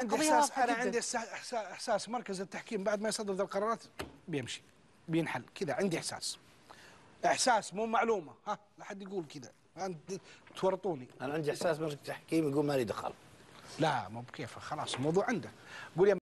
عندي احساس انا عندي احساس مركز التحكيم بعد ما يصدر ذا القرارات بيمشي بينحل كذا عندي احساس احساس مو معلومه ها لا حد يقول كذا تورطوني انا عندي احساس مركز التحكيم يقول لي دخل لا مو بكيفه خلاص الموضوع عنده قول يا